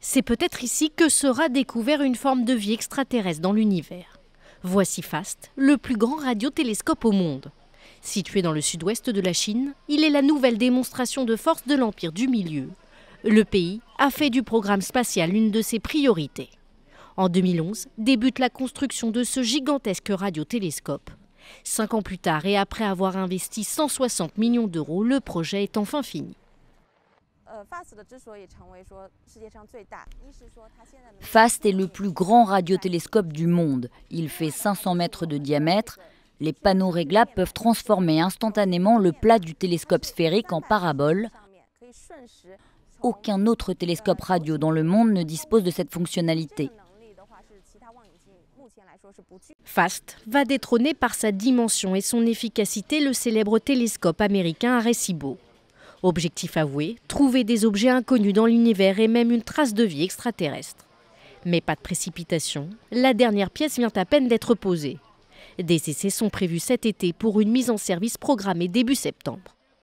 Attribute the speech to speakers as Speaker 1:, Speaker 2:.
Speaker 1: C'est peut-être ici que sera découvert une forme de vie extraterrestre dans l'univers. Voici FAST, le plus grand radiotélescope au monde. Situé dans le sud-ouest de la Chine, il est la nouvelle démonstration de force de l'Empire du Milieu. Le pays a fait du programme spatial une de ses priorités. En 2011 débute la construction de ce gigantesque radiotélescope. Cinq ans plus tard et après avoir investi 160
Speaker 2: millions d'euros, le projet est enfin fini. FAST est le plus grand radiotélescope du monde. Il fait 500 mètres de diamètre. Les panneaux réglables peuvent transformer instantanément le plat du télescope sphérique en parabole. Aucun autre télescope radio dans le monde ne dispose de cette fonctionnalité.
Speaker 1: FAST va détrôner par sa dimension et son efficacité le célèbre télescope américain Arecibo. Objectif avoué, trouver des objets inconnus dans l'univers et même une trace de vie extraterrestre. Mais pas de précipitation, la dernière pièce vient à peine d'être posée. Des essais sont prévus cet été pour une mise en service programmée début septembre.